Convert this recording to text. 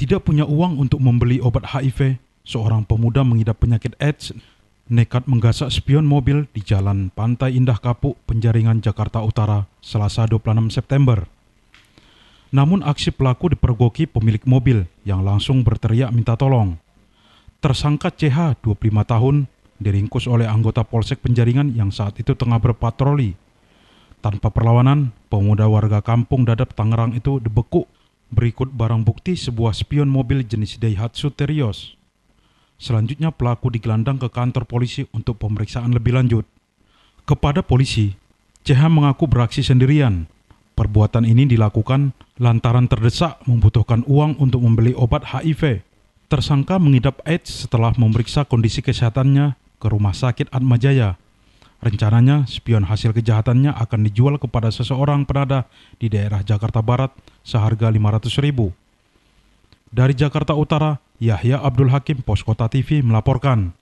tidak punya uang untuk membeli obat HIV, seorang pemuda mengidap penyakit AIDS nekat menggasak spion mobil di Jalan Pantai Indah Kapuk, Penjaringan, Jakarta Utara, Selasa 26 September. Namun aksi pelaku dipergoki pemilik mobil yang langsung berteriak minta tolong. Tersangka CH 25 tahun diringkus oleh anggota Polsek Penjaringan yang saat itu tengah berpatroli. Tanpa perlawanan, pemuda warga kampung Dadap Tangerang itu dibekuk Berikut barang bukti sebuah spion mobil jenis Daihatsu Terios. Selanjutnya pelaku digelandang ke kantor polisi untuk pemeriksaan lebih lanjut. Kepada polisi, CH mengaku beraksi sendirian. Perbuatan ini dilakukan lantaran terdesak membutuhkan uang untuk membeli obat HIV. Tersangka mengidap AIDS setelah memeriksa kondisi kesehatannya ke Rumah Sakit Atmajaya, Rencananya, spion hasil kejahatannya akan dijual kepada seseorang penada di daerah Jakarta Barat seharga 500 ribu. Dari Jakarta Utara, Yahya Abdul Hakim Poskota TV melaporkan.